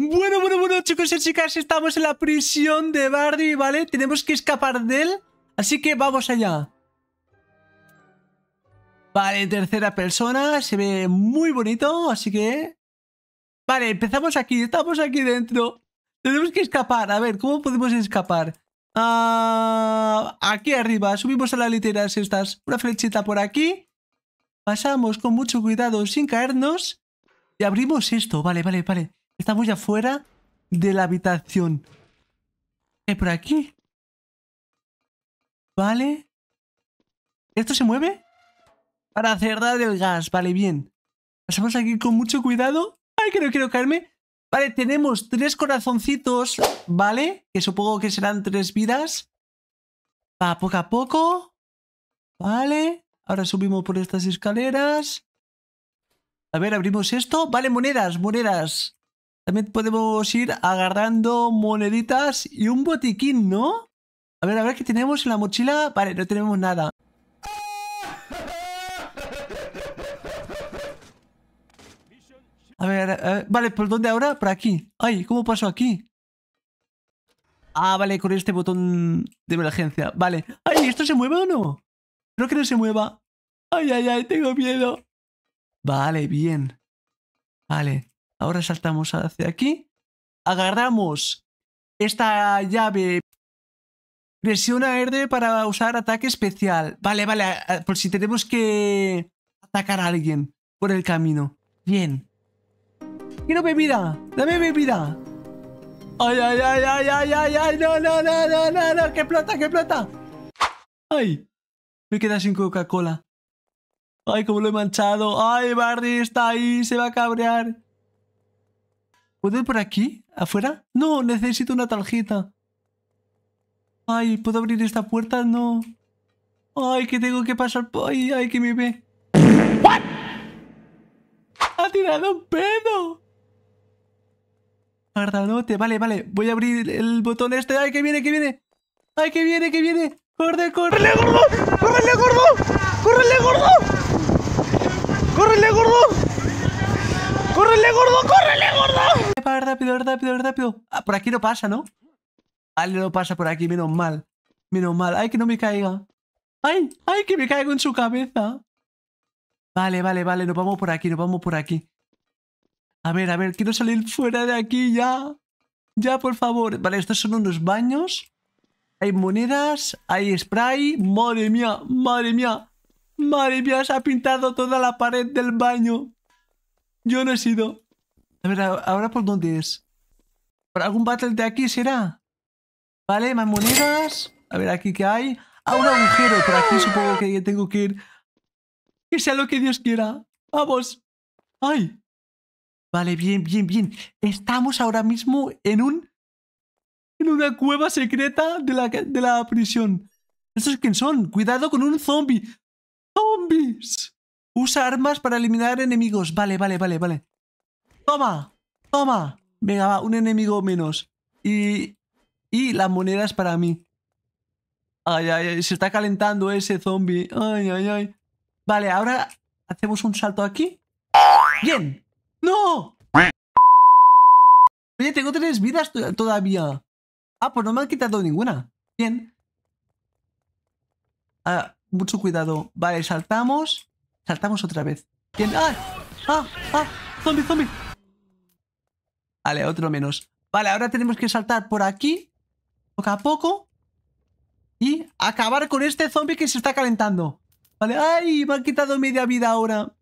Bueno, bueno, bueno, chicos y chicas, estamos en la prisión de Barry, ¿vale? Tenemos que escapar de él, así que vamos allá. Vale, tercera persona, se ve muy bonito, así que... Vale, empezamos aquí, estamos aquí dentro. Tenemos que escapar, a ver, ¿cómo podemos escapar? Ah, aquí arriba, subimos a las literas estas, una flechita por aquí. Pasamos con mucho cuidado sin caernos. Y abrimos esto, vale, vale, vale. Estamos ya fuera de la habitación. ¿Es eh, por aquí? Vale. ¿Esto se mueve? Para cerrar el gas. Vale, bien. Pasamos aquí con mucho cuidado. Ay, que no quiero caerme. Vale, tenemos tres corazoncitos, ¿vale? Que supongo que serán tres vidas. Va poco a poco. Vale. Ahora subimos por estas escaleras. A ver, abrimos esto. Vale, monedas, monedas. También podemos ir agarrando moneditas y un botiquín, ¿no? A ver, a ver qué tenemos en la mochila. Vale, no tenemos nada. A ver, eh, vale, ¿por dónde ahora? Por aquí. Ay, ¿cómo paso aquí? Ah, vale, con este botón de emergencia. Vale. Ay, ¿esto se mueve o no? Creo que no se mueva. Ay, ay, ay, tengo miedo. Vale, bien. Vale. Ahora saltamos hacia aquí. Agarramos esta llave. Presiona R para usar ataque especial. Vale, vale, por si tenemos que atacar a alguien por el camino. Bien. Quiero bebida. Dame bebida. Ay, ay, ay, ay, ay, ay, No, no, no, no, no, no. Que plata, que plata. Ay. Me queda sin Coca-Cola. Ay, cómo lo he manchado. Ay, Barry! está ahí. Se va a cabrear. ¿Puedo ir por aquí? ¿Afuera? No, necesito una tarjeta. Ay, ¿puedo abrir esta puerta? No. Ay, que tengo que pasar Ay, ay, que me ve. ¿What? ¡Ha tirado un pedo! Guardanote, vale, vale. Voy a abrir el botón este. ¡Ay, que viene, que viene! ¡Ay, que viene, que viene! ¡Corre, corre! ¡Córrele, gordo! ¡Córrele, gordo! ¡Córrele, gordo! ¡Córrele, gordo! ¡Córrele, gordo! ¡Córrele, gordo! Para, rápido, rápido, rápido. Ah, por aquí no pasa, ¿no? Vale, no pasa por aquí, menos mal. Menos mal. ¡Ay, que no me caiga! ¡Ay! ¡Ay, que me caigo en su cabeza! Vale, vale, vale. Nos vamos por aquí, nos vamos por aquí. A ver, a ver. Quiero salir fuera de aquí ya. Ya, por favor. Vale, estos son unos baños. Hay monedas, hay spray. Madre mía, madre mía. Madre mía, se ha pintado toda la pared del baño. Yo no he sido. A ver, ¿ahora por dónde es? ¿Por algún battle de aquí será? Vale, más monedas. A ver, aquí qué hay. Ah, un agujero. Por aquí supongo que tengo que ir. Que sea lo que Dios quiera. Vamos. Ay. Vale, bien, bien, bien. Estamos ahora mismo en un... En una cueva secreta de la, de la prisión. ¿Estos quién son? Cuidado con un zombie. ¡Zombies! Usa armas para eliminar enemigos. Vale, vale, vale, vale. Toma, toma. Venga, va, un enemigo menos. Y, y las monedas para mí. Ay, ay, ay, se está calentando ese zombie. Ay, ay, ay. Vale, ahora hacemos un salto aquí. ¡Bien! ¡No! Oye, tengo tres vidas todavía. Ah, pues no me han quitado ninguna. Bien. Ah, mucho cuidado. Vale, saltamos. Saltamos otra vez. ¡Ah! ¡Ah! ¡Ah! ¡Zombie, zombie! Vale, otro menos. Vale, ahora tenemos que saltar por aquí. Poco a poco. Y acabar con este zombie que se está calentando. Vale, ¡ay! Me han quitado media vida ahora.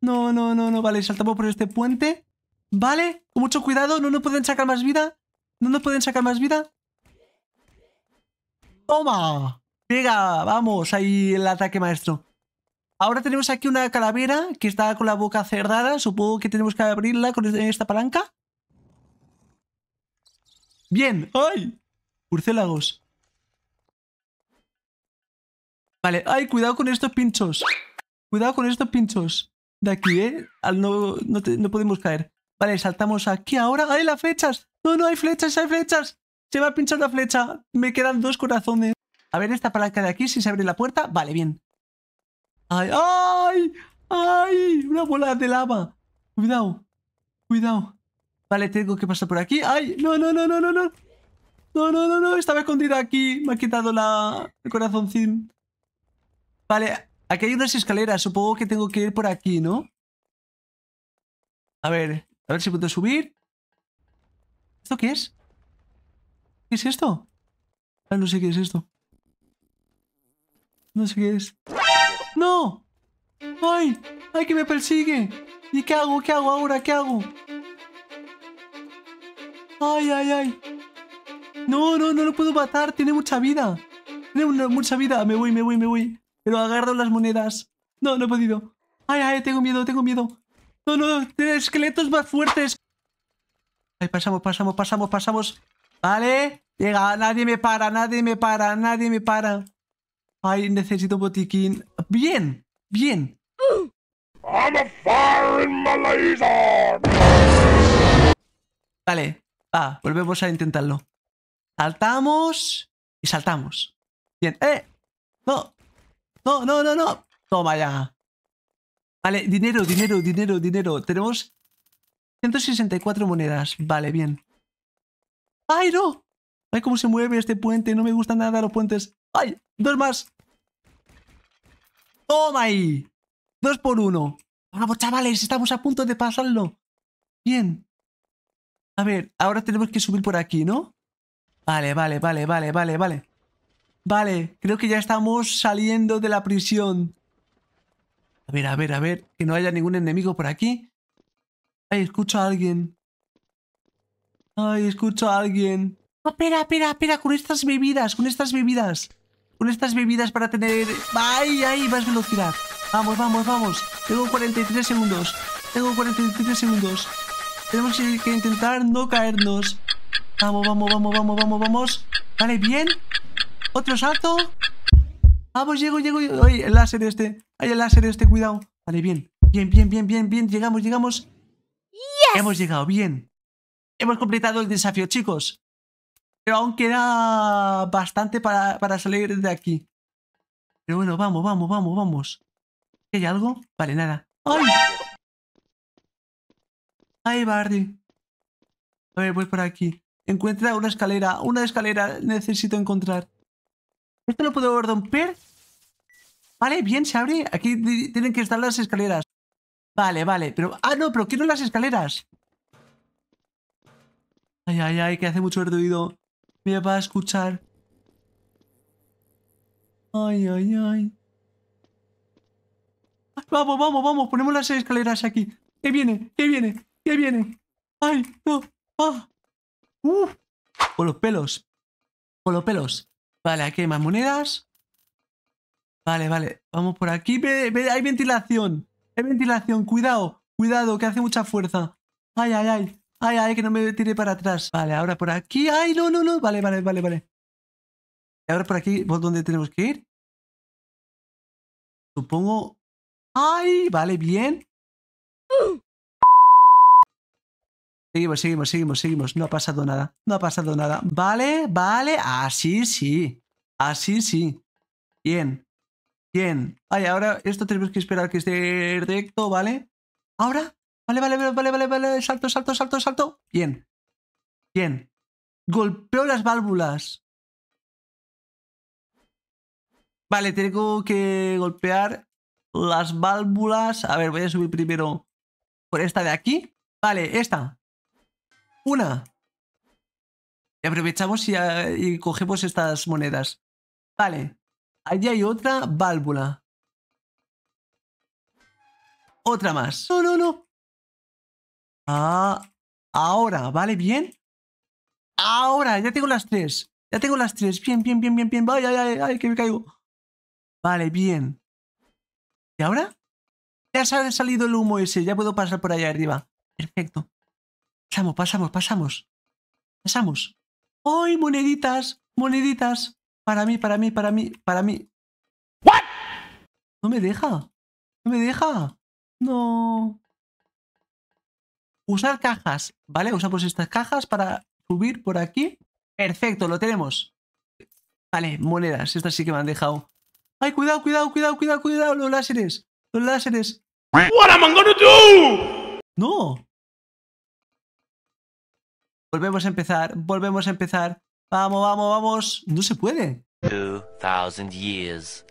No, no, no, no. Vale, saltamos por este puente. Vale, con mucho cuidado. No nos pueden sacar más vida. No nos pueden sacar más vida. ¡Toma! Venga, vamos, ahí el ataque maestro. Ahora tenemos aquí una calavera que está con la boca cerrada. Supongo que tenemos que abrirla con este, esta palanca. Bien. ¡Ay! Urcélagos. Vale. ¡Ay! Cuidado con estos pinchos. Cuidado con estos pinchos. De aquí, ¿eh? No, no, no podemos caer. Vale, saltamos aquí ahora. ¡Ay, las flechas! ¡No, no hay flechas! ¡Hay flechas! Se va a pinchar la flecha. Me quedan dos corazones. A ver esta palanca de aquí, si se abre la puerta. Vale, bien. ¡Ay, ay! ay ¡Una bola de lava! Cuidado. Cuidado. Vale, tengo que pasar por aquí. ¡Ay! ¡No, no, no, no, no, no! No, no, no, no. Estaba escondida aquí. Me ha quitado la... el corazoncín. Vale. Aquí hay unas escaleras. Supongo que tengo que ir por aquí, ¿no? A ver. A ver si puedo subir. ¿Esto qué es? ¿Qué es esto? Ah, no sé qué es esto. No sé qué es. ¡No! ¡Ay! ¡Ay, que me persigue! ¿Y qué hago? ¿Qué hago ahora? ¿Qué hago? ¡Ay, ay, ay! No, no, no lo puedo matar. Tiene mucha vida. Tiene mucha vida. Me voy, me voy, me voy. Pero agarro las monedas. No, no he podido. ¡Ay, ay! Tengo miedo, tengo miedo. No, no, esqueletos más fuertes. Ay, pasamos, pasamos, pasamos, pasamos. Vale. Llega, nadie me para, nadie me para, nadie me para. Ay, necesito botiquín. Bien, bien. Vale, volvemos a intentarlo. Saltamos y saltamos. Bien, eh. No, no, no, no, no. Toma ya. Vale, dinero, dinero, dinero, dinero. Tenemos 164 monedas. Vale, bien. ¡Ay, no! ¡Ay, cómo se mueve este puente! No me gustan nada los puentes. ¡Ay! ¡Dos más! Toma ahí. Dos por uno. Vamos, pues, chavales, estamos a punto de pasarlo. Bien. A ver, ahora tenemos que subir por aquí, ¿no? Vale, vale, vale, vale, vale, vale. Vale, creo que ya estamos saliendo de la prisión. A ver, a ver, a ver, que no haya ningún enemigo por aquí. Ay, escucho a alguien. Ay, escucho a alguien. No espera, espera, espera, con estas bebidas, con estas bebidas con estas bebidas para tener... ¡Ay, ay! Más velocidad. Vamos, vamos, vamos. Tengo 43 segundos. Tengo 43 segundos. Tenemos que intentar no caernos. Vamos, vamos, vamos, vamos, vamos, vamos. Vale, bien. Otro salto. Vamos, llego, llego. Ay, el láser este. Ay, el láser este, cuidado. Vale, bien. Bien, bien, bien, bien, bien. Llegamos, llegamos. Yes. Hemos llegado, bien. Hemos completado el desafío, chicos. Pero aún queda bastante para, para salir de aquí. Pero bueno, vamos, vamos, vamos, vamos. ¿Hay algo? Vale, nada. ¡Ay! ¡Ay, Bardi! A ver, voy por aquí. Encuentra una escalera. Una escalera necesito encontrar. Esto lo puedo romper. Vale, bien, se abre. Aquí tienen que estar las escaleras. Vale, vale. Pero... Ah, no, pero quiero las escaleras. Ay, ay, ay, que hace mucho ruido me va a escuchar. Ay, ay, ay. Vamos, vamos, vamos. Ponemos las escaleras aquí. Que viene? que viene? que viene? ¡Ay, no! ¡Ah! ¡Uf! Con los pelos. Con los pelos. Vale, aquí hay más monedas. Vale, vale. Vamos por aquí. ve, hay ventilación. Hay ventilación. Cuidado. Cuidado, que hace mucha fuerza. ¡Ay, ay, ay! Ay, ay, que no me tire para atrás. Vale, ahora por aquí. Ay, no, no, no. Vale, vale, vale, vale. Y ahora por aquí, ¿por dónde tenemos que ir? Supongo... Ay, vale, bien. Seguimos, seguimos, seguimos, seguimos. No ha pasado nada. No ha pasado nada. Vale, vale. Así sí. Así sí. Bien. Bien. Ay, ahora esto tenemos que esperar que esté recto, ¿vale? Ahora Vale, vale, vale, vale, vale, salto, salto, salto, salto. Bien. Bien. Golpeo las válvulas. Vale, tengo que golpear las válvulas. A ver, voy a subir primero por esta de aquí. Vale, esta. Una. Y aprovechamos y, eh, cogemos estas monedas. Vale. Allí hay otra válvula. Otra más. No, no, no. Ah, ahora, ¿vale? ¿Bien? Ahora, ya tengo las tres. Ya tengo las tres. Bien, bien, bien, bien, bien. Ay, ay, ay, ay, que me caigo. Vale, bien. ¿Y ahora? Ya se ha salido el humo ese. Ya puedo pasar por allá arriba. Perfecto. Pasamos, pasamos, pasamos. Pasamos. ¡Ay, moneditas! Moneditas. Para mí, para mí, para mí, para mí. ¿What? No me deja. No me deja. No. Usar cajas, ¿vale? Usamos pues estas cajas para subir por aquí. Perfecto, lo tenemos. Vale, monedas. Estas sí que me han dejado. ¡Ay, cuidado, cuidado, cuidado, cuidado, cuidado! Los láseres. Los láseres. ¡What am I gonna do? ¡No! Volvemos a empezar, volvemos a empezar. Vamos, vamos, vamos. No se puede. 2000 years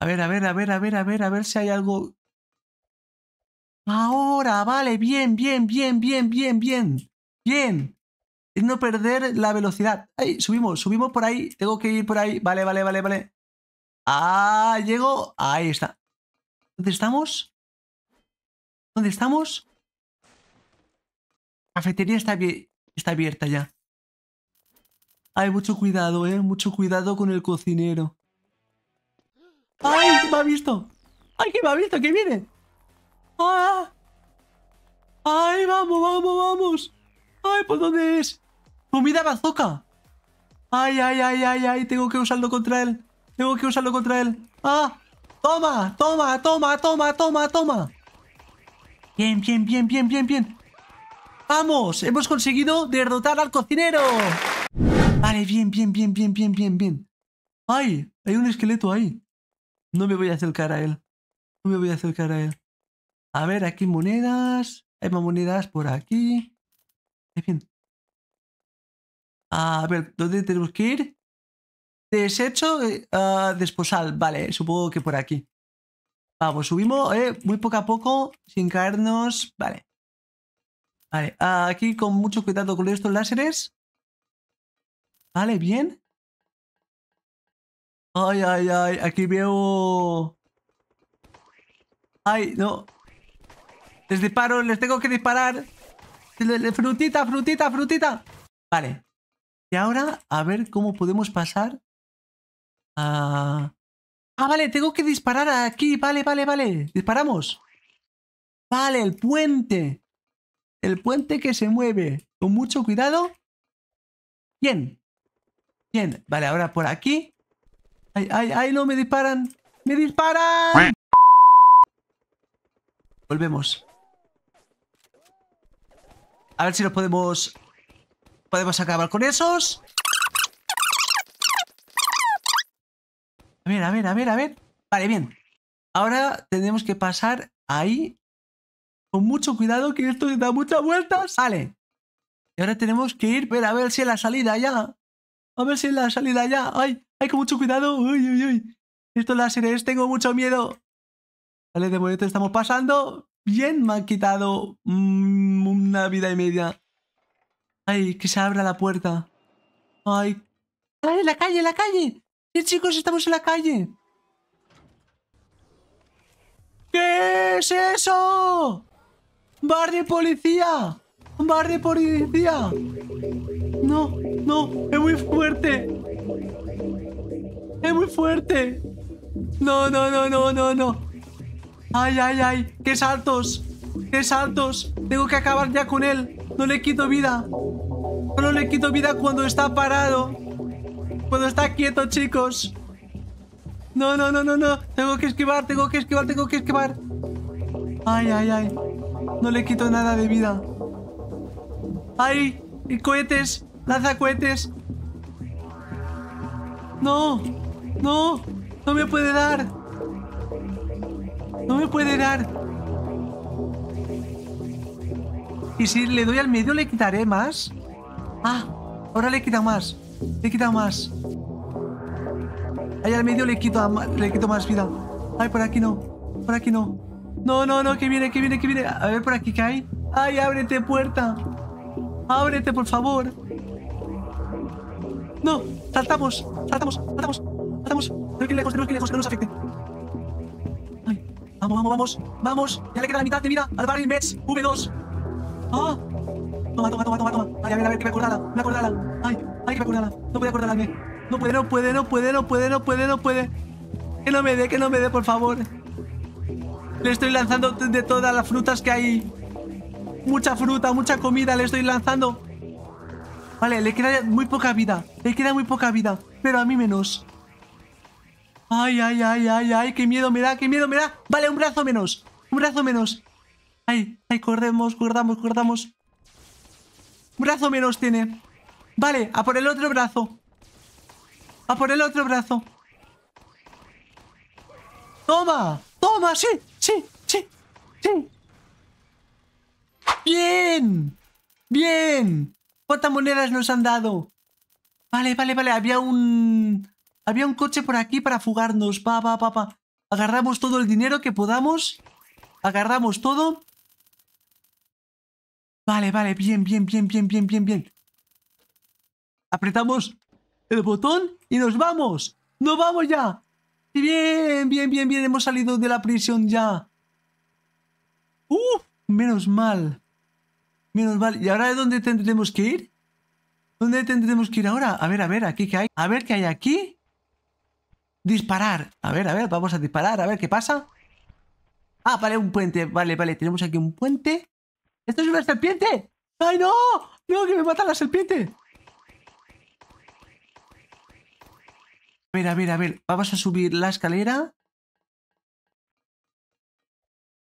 A ver, a ver, a ver, a ver, a ver, a ver si hay algo. Ahora, vale, bien, bien, bien, bien, bien, bien. Bien. Es no perder la velocidad. Ahí, subimos, subimos por ahí. Tengo que ir por ahí. Vale, vale, vale, vale. Ah, llego. Ahí está. ¿Dónde estamos? ¿Dónde estamos? La cafetería está, está abierta ya. Hay mucho cuidado, eh. Mucho cuidado con el cocinero. ¡Ay, que me ha visto! ¡Ay, que me ha visto! ¡Que viene! ¡Ah! ¡Ay, vamos, vamos, vamos! ¡Ay, ¿por dónde es? ¡Comida bazooka! ¡Ay, ay, ay, ay, ay! Tengo que usarlo contra él. Tengo que usarlo contra él. ¡Ah! ¡Toma, toma, toma, toma, toma, toma! Bien, bien, bien, bien, bien, bien. ¡Vamos! Hemos conseguido derrotar al cocinero. Vale, bien, bien, bien, bien, bien, bien, bien. ¡Ay! Hay un esqueleto ahí. No me voy a acercar a él. No me voy a acercar a él. A ver, aquí monedas. Hay más monedas por aquí. En fin. A ver, ¿dónde tenemos que ir? Desecho, eh, desposal. Vale, supongo que por aquí. Vamos, subimos eh, muy poco a poco, sin caernos. Vale. Vale, aquí con mucho cuidado con estos láseres. Vale, bien. Ay, ay, ay, aquí veo... Ay, no. Les disparo, les tengo que disparar. Frutita, frutita, frutita. Vale. Y ahora, a ver cómo podemos pasar a... Ah, vale, tengo que disparar aquí. Vale, vale, vale. Disparamos. Vale, el puente. El puente que se mueve. Con mucho cuidado. Bien. Bien. Vale, ahora por aquí. Ay, ay, ay, no, me disparan. ¡Me disparan! Volvemos. A ver si nos podemos... Podemos acabar con esos. A ver, a ver, a ver, a ver. Vale, bien. Ahora tenemos que pasar ahí. Con mucho cuidado, que esto da muchas vueltas. ¡Vale! Y ahora tenemos que ir, a ver si la salida ya. A ver si la salida ya. ¡Ay! ¡Ay, con mucho cuidado! ¡Uy, uy, uy! Estos láseres, tengo mucho miedo. Vale, de momento estamos pasando. Bien, me han quitado mm, una vida y media. Ay, que se abra la puerta. Ay. ¡Ay, la calle, la calle! Sí, chicos, estamos en la calle. ¿Qué es eso? ¡Bar de policía! ¡Bar de policía! No, no, es muy fuerte. Es muy fuerte. No, no, no, no, no, no. Ay, ay, ay. Qué saltos. Qué saltos. Tengo que acabar ya con él. No le quito vida. Solo le quito vida cuando está parado. Cuando está quieto, chicos. No, no, no, no, no. Tengo que esquivar, tengo que esquivar, tengo que esquivar. Ay, ay, ay. No le quito nada de vida. ¡Ay! ¡Y cohetes! ¡Lanza cohetes! ¡No! ¡No! ¡No me puede dar! ¡No me puede dar! Y si le doy al medio, le quitaré más. Ah, ahora le quita más. Le quita más. Ahí al medio le quito, le quito más vida. Ay, por aquí no. Por aquí no. No, no, no, que viene, que viene, que viene. A ver, por aquí hay? Ay, ábrete puerta. Ábrete, por favor. ¡No! ¡Saltamos! ¡Saltamos! ¡Saltamos! ¡Saltamos! Tenemos que lejos, que lejos, que no nos afecte. vamos, vamos, vamos. Vamos. Ya le queda la mitad te mira. al barril Mets V2. ¡Ah! Toma, toma, toma, toma, toma. a ver, a ver, que me acordara me acordara. Ay, ay, que me acordara No puede acordarme. No puede, no puede, no puede, no puede, no puede, no puede. Que no me dé, que no me dé, por favor. Le estoy lanzando de todas las frutas que hay. Mucha fruta, mucha comida le estoy lanzando. Vale, le queda muy poca vida. Le queda muy poca vida. Pero a mí menos. Ay, ay, ay, ay, ay. Qué miedo me da, qué miedo me da. Vale, un brazo menos. Un brazo menos. Ay, ay, corremos, cortamos, cordamos. Un brazo menos tiene. Vale, a por el otro brazo. A por el otro brazo. ¡Toma! ¡Toma! ¡Sí! ¡Sí! ¡Sí! ¡Sí! ¡Bien! ¡Bien! ¿Cuántas monedas nos han dado? Vale, vale, vale. Había un... Había un coche por aquí para fugarnos. Pa, pa, pa, pa. Agarramos todo el dinero que podamos. Agarramos todo. Vale, vale. Bien, bien, bien, bien, bien, bien, bien. Apretamos el botón y nos vamos. ¡Nos vamos ya! bien, bien, bien, bien. Hemos salido de la prisión ya. ¡Uf! Menos mal. Menos ¿Y ahora de dónde tendremos que ir? ¿Dónde tendremos que ir ahora? A ver, a ver, aquí qué hay. A ver qué hay aquí. Disparar. A ver, a ver, vamos a disparar. A ver qué pasa. Ah, vale, un puente. Vale, vale, tenemos aquí un puente. ¡Esto es una serpiente! ¡Ay, no! ¡No, que me mata la serpiente! A ver, a ver, a ver. Vamos a subir la escalera.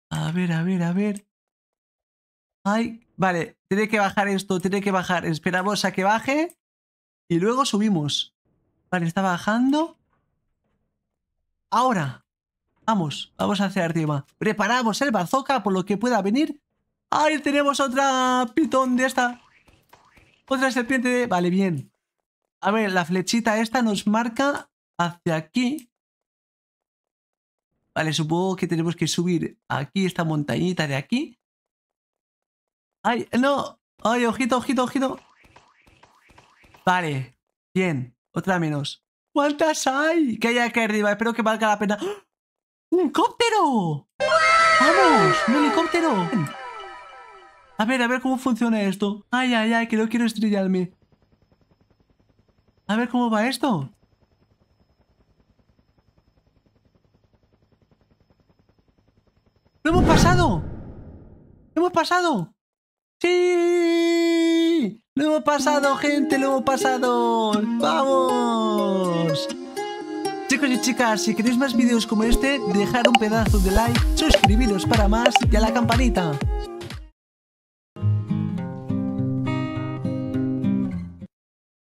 A ver, a ver, a ver. Ay, vale, tiene que bajar esto, tiene que bajar, esperamos a que baje y luego subimos. Vale, está bajando. Ahora, vamos, vamos a hacer arriba. Preparamos el bazooka por lo que pueda venir. Ahí tenemos otra pitón de esta. Otra serpiente de... Vale, bien. A ver, la flechita esta nos marca hacia aquí. Vale, supongo que tenemos que subir aquí esta montañita de aquí. ¡Ay, no! ¡Ay, ojito, ojito, ojito! Vale. Bien. Otra menos. ¿Cuántas hay? Que hay aquí arriba. Espero que valga la pena. ¡Un ¡Oh! helicóptero! ¡Vamos! ¡Un helicóptero! A ver, a ver cómo funciona esto. Ay, ay, ay, que no quiero estrellarme. A ver cómo va esto. ¡Lo hemos pasado! ¡Lo hemos pasado! ¡Sí! ¡Lo hemos pasado, gente! ¡Lo hemos pasado! ¡Vamos! Chicos y chicas, si queréis más vídeos como este, dejar un pedazo de like, suscribiros para más y a la campanita.